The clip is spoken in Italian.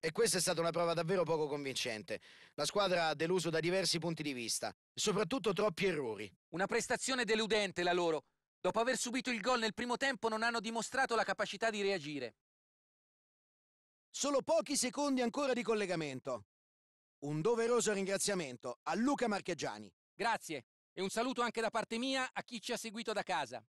E questa è stata una prova davvero poco convincente. La squadra ha deluso da diversi punti di vista, soprattutto troppi errori. Una prestazione deludente la loro. Dopo aver subito il gol nel primo tempo non hanno dimostrato la capacità di reagire. Solo pochi secondi ancora di collegamento. Un doveroso ringraziamento a Luca Marchegiani. Grazie e un saluto anche da parte mia a chi ci ha seguito da casa.